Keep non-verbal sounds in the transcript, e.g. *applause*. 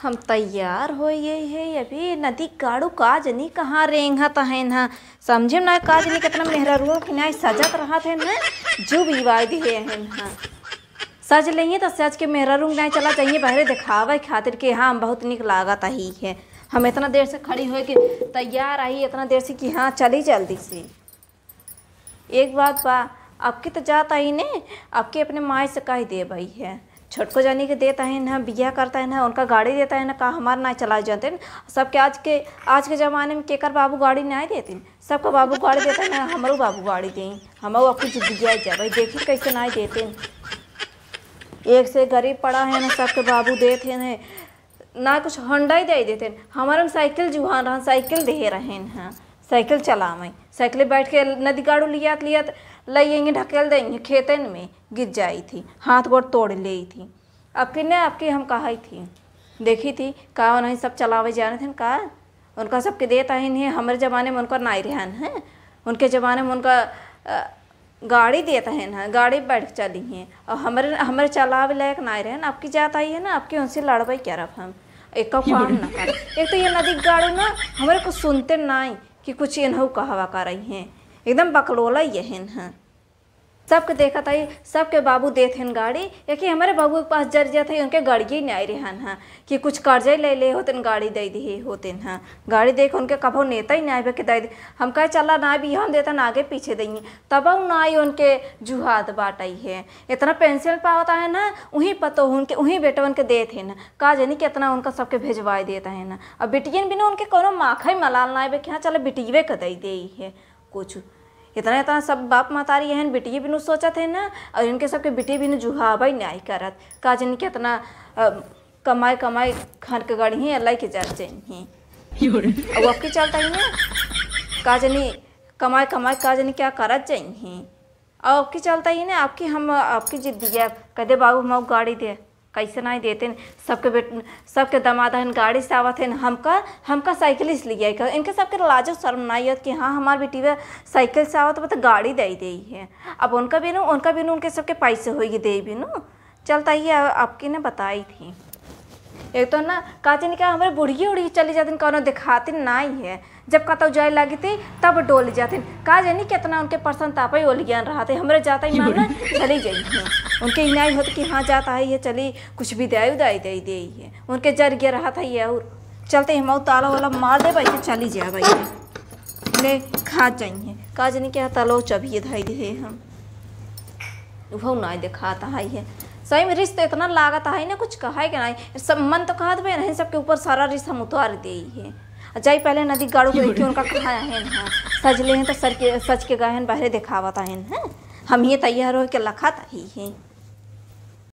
हम तैयार हो गए है अभी नदी काड़ू काज नहीं कहाँ रेंगत है ना समझे ना काज नहीं कितना कि खिनाई सजत रहा थे ना जो बीवाद है ना सज लेंगे तो सज के रूम नहीं चला जाइए बहरे दिखावे खातिर कि हाँ बहुत निक लागत ही है हम इतना देर से खड़ी हुए कि तैयार आई इतना देर से कि हाँ चली जल्दी से एक बात बा आपके तो जाता ही ने आपके अपने माए से कह दे भाई है छोटको जानी के देता है ना बिया करता है ना उनका गाड़ी देता है ना कहा हमारे ना चला जाते सबके आज के आज के ज़माने में केकर बाबू गाड़ी नहीं देते सबका बाबू गाड़ी देता ना हमारो बाबू गाड़ी दे हम अपनी जिंदगी जा भाई देखी कैसे ना देते एक से गरीब पड़ा है ना सबके बाबू देते हैं ना कुछ हंडा ही दे देते हमारे साइकिल जुहान रहा साइकिल दे रहे हैं साइकिल चलावें साइकिल बैठ के नदी गाड़ू लिया लिया लइयेंगे ढकेल देंगे खेतन में गिर जाई थी हाथ गोड़ तोड़ ले थी अब कि नहीं अब कि हम कहा थी देखी थी का नहीं सब चलावे जाने थे का उनका सबके देता ही नहीं हमारे ज़माने में उनका नाई रहन है उनके ज़माने में उनका गाड़ी देता है ना गाड़ी बैठ चली हैं और हमारे हमारे चलावे लायक ना रहन आपकी जात आई है ना आपकी उनसे लड़वाई क्या रफ हम एक का काम *laughs* ना एक तो ये नदी गाड़ी ना हमारे को सुनते ना कि कुछ इन्हों कहवा कर रही हैं एकदम बकलोला यहन हैं सबके देखा था सबके बाबू थे गाड़ी कि हमारे बाबू के पास जर जाते उनके ही नहीं आई रहन कि कुछ कर्जे ले ले होते गाड़ी दे दी होते हैं गाड़ी देख उनके कभो नेता ही नहीं के दे हम कहे चला ना भी हम देता आगे पीछे देंगे तब ना आई उनके जुहात बाट आई है इतना पेंसिल पाता है ना वहीं पतो उनके वहीं उनके दे थे ना का जानी कितना उनका सबके भेजवा देता है ना अब बिटियन बिना उनके को माखा ही मलाल ना आए कि हाँ चलो बिटिए के दे दे है कुछ इतना इतना सब बाप महतारी एहन बेटिए बिनु सोचत है ना और इनके सबके बिटिए बिनु जुहाबई नहीं करत का जन के इतना कमाए कमाए खान के गढ़ी अल्लाह के जल चाहिए अब के चलता है ना का जनी कमाए कमाए का जनी क्या करत चाहिए और के चलता ही ना आपकी हम आपकी जिद दिया दे बाबू हम गाड़ी दे कैसे नहीं देते सबके बेट सबके दमा हन गाड़ी से आवत थे हमका हमका साइकिल से कर इनके सबके तो लाजो शर्म नहीं है कि हाँ हमारे बेटी साइकिल से आवत मतलब गाड़ी दे दी है अब उनका बिनू उनका बिनू उनके सबके पैसे होगी दे बिनू चलता ही आपकी ने बताई थी एक तो ना काचिन निका हमारे बुढ़िए उड़ी चली जाती दिखाते ना नहीं है जब कतौ जाए लगी थी तब डोल जाती का जानी कितना उनके पर्सन ओल ज्ञान रहा थे हमारे जाता ही मामला चली जाइ है उनके इनाई होते कि हाँ जाता है ये चली कुछ भी दे उदाई दे दे है उनके जर गया रहा था ये और चलते हम ताला वाला मार दे भाई चली जाए भाई ले खा जाइए का जानी क्या तलो चबिए धाई दे हम वह ना दिखाता है सही में रिश्त तो इतना लागत है ना कुछ कहा कि नहीं सब मन तो कहा था नहीं सबके ऊपर सारा रिश्त हम उतार दे है जाए पहले नदी गाड़ू गई थी उनका कहा है हाँ सजले हैं तो सर के सच के गए हैं बाहरे देखावत है हम ये तैयार हो के लखा ही है